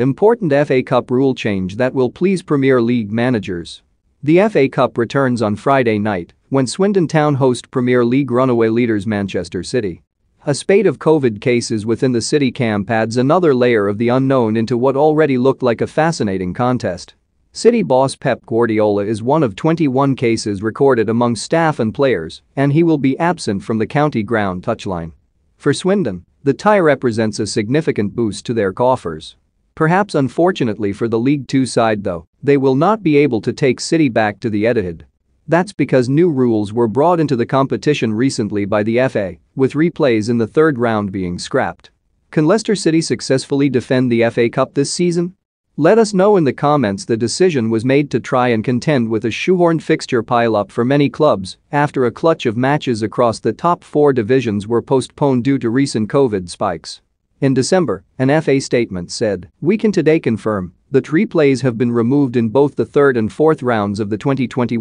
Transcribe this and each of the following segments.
Important FA Cup rule change that will please Premier League managers. The FA Cup returns on Friday night when Swindon Town host Premier League runaway leaders Manchester City. A spate of COVID cases within the city camp adds another layer of the unknown into what already looked like a fascinating contest. City boss Pep Guardiola is one of 21 cases recorded among staff and players, and he will be absent from the county ground touchline. For Swindon, the tie represents a significant boost to their coffers. Perhaps unfortunately for the League Two side though, they will not be able to take City back to the Etihad. That's because new rules were brought into the competition recently by the FA, with replays in the third round being scrapped. Can Leicester City successfully defend the FA Cup this season? Let us know in the comments the decision was made to try and contend with a shoehorn fixture pile-up for many clubs after a clutch of matches across the top four divisions were postponed due to recent COVID spikes. In December, an FA statement said, We can today confirm that replays have been removed in both the third and fourth rounds of the 2021-22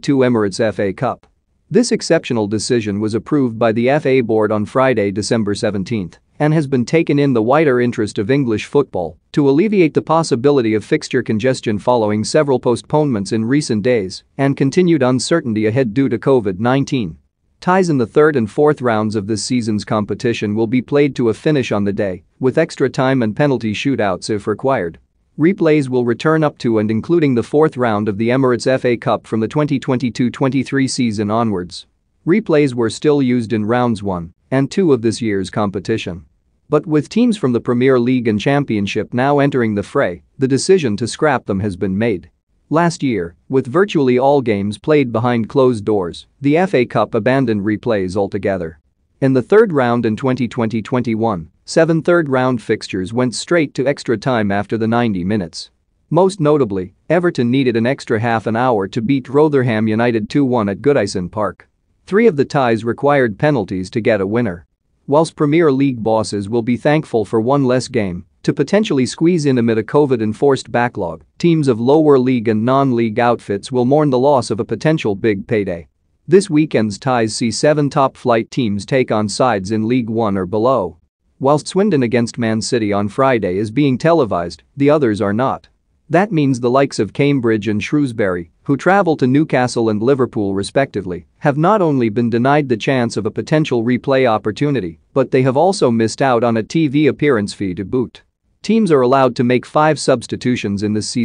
Emirates FA Cup. This exceptional decision was approved by the FA board on Friday, December 17 and has been taken in the wider interest of English football to alleviate the possibility of fixture congestion following several postponements in recent days and continued uncertainty ahead due to COVID-19. Ties in the third and fourth rounds of this season's competition will be played to a finish on the day, with extra time and penalty shootouts if required. Replays will return up to and including the fourth round of the Emirates FA Cup from the 2022-23 season onwards. Replays were still used in rounds 1 and 2 of this year's competition. But with teams from the Premier League and Championship now entering the fray, the decision to scrap them has been made. Last year, with virtually all games played behind closed doors, the FA Cup abandoned replays altogether. In the third round in 2020-21, seven third-round fixtures went straight to extra time after the 90 minutes. Most notably, Everton needed an extra half an hour to beat Rotherham United 2-1 at Goodison Park. Three of the ties required penalties to get a winner. Whilst Premier League bosses will be thankful for one less game, to potentially squeeze in amid a COVID-enforced backlog, teams of lower league and non-league outfits will mourn the loss of a potential big payday. This weekend's ties see seven top-flight teams take on sides in League One or below. Whilst Swindon against Man City on Friday is being televised, the others are not. That means the likes of Cambridge and Shrewsbury, who travel to Newcastle and Liverpool respectively, have not only been denied the chance of a potential replay opportunity, but they have also missed out on a TV appearance fee to boot. Teams are allowed to make five substitutions in this season.